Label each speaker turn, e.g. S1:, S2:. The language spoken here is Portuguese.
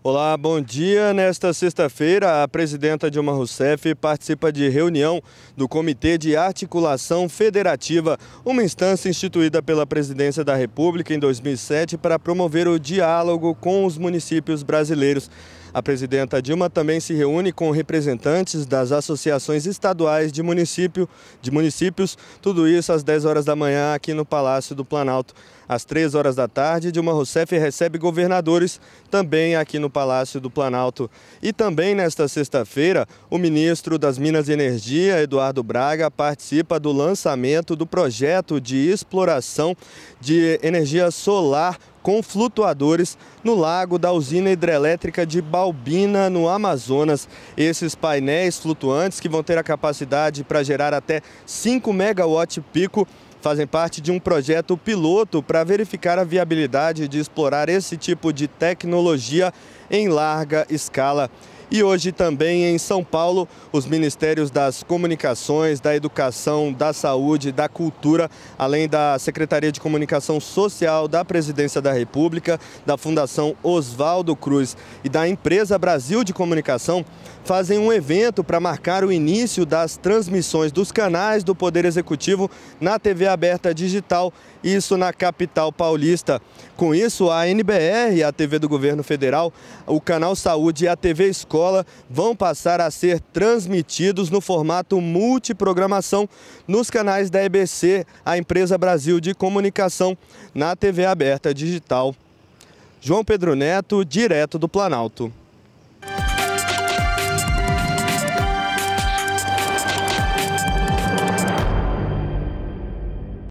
S1: Olá, bom dia. Nesta sexta-feira, a presidenta Dilma Rousseff participa de reunião do Comitê de Articulação Federativa, uma instância instituída pela Presidência da República em 2007 para promover o diálogo com os municípios brasileiros. A presidenta Dilma também se reúne com representantes das associações estaduais de, município, de municípios. Tudo isso às 10 horas da manhã aqui no Palácio do Planalto. Às 3 horas da tarde, Dilma Rousseff recebe governadores também aqui no Palácio do Planalto. E também nesta sexta-feira, o ministro das Minas e Energia, Eduardo Braga, participa do lançamento do projeto de exploração de energia solar com flutuadores no lago da usina hidrelétrica de Balbina, no Amazonas. Esses painéis flutuantes, que vão ter a capacidade para gerar até 5 megawatt pico, fazem parte de um projeto piloto para verificar a viabilidade de explorar esse tipo de tecnologia em larga escala. E hoje também em São Paulo, os Ministérios das Comunicações, da Educação, da Saúde, da Cultura, além da Secretaria de Comunicação Social da Presidência da República, da Fundação Oswaldo Cruz e da Empresa Brasil de Comunicação fazem um evento para marcar o início das transmissões dos canais do Poder Executivo na TV aberta digital, isso na capital paulista. Com isso, a NBR, a TV do governo federal, o canal Saúde e a TV Escola vão passar a ser transmitidos no formato multiprogramação nos canais da EBC, a Empresa Brasil de Comunicação, na TV aberta digital. João Pedro Neto, direto do Planalto.